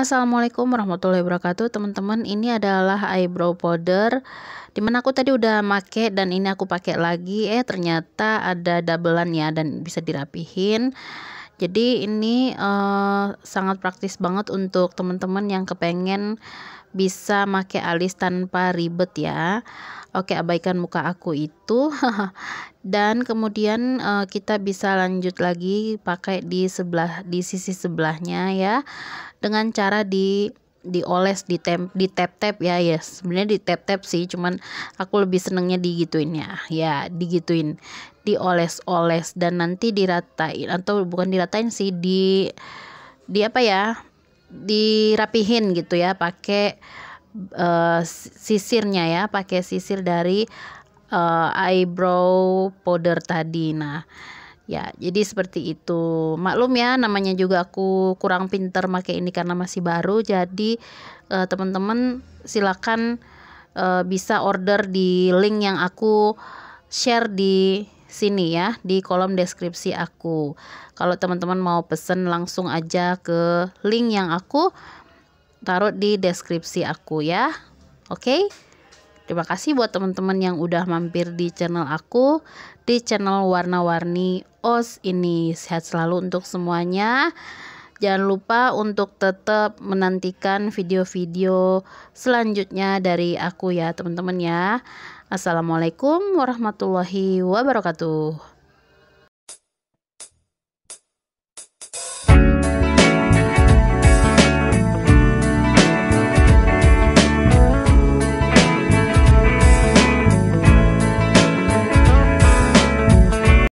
Assalamualaikum warahmatullahi wabarakatuh teman-teman ini adalah eyebrow powder dimana aku tadi udah make dan ini aku pakai lagi eh ternyata ada doublean ya dan bisa dirapihin jadi ini uh, sangat praktis banget untuk teman-teman yang kepengen bisa make alis tanpa ribet ya oke abaikan muka aku itu dan kemudian uh, kita bisa lanjut lagi pakai di sebelah di sisi sebelahnya ya dengan cara di dioles di tem di tap tap ya ya yes. sebenarnya di tap tap sih cuman aku lebih senengnya digituin ya ya digituin dioles oles dan nanti diratain atau bukan diratain sih di di apa ya dirapihin gitu ya pakai uh, sisirnya ya pakai sisir dari uh, eyebrow powder tadi nah ya jadi seperti itu maklum ya namanya juga aku kurang pinter pakai ini karena masih baru jadi uh, teman-teman silakan uh, bisa order di link yang aku share di sini ya di kolom deskripsi aku. Kalau teman-teman mau pesen langsung aja ke link yang aku taruh di deskripsi aku ya. Oke. Okay? Terima kasih buat teman-teman yang udah mampir di channel aku, di channel warna-warni OS ini. Sehat selalu untuk semuanya. Jangan lupa untuk tetap menantikan video-video selanjutnya dari aku ya teman-teman ya. Assalamualaikum warahmatullahi wabarakatuh.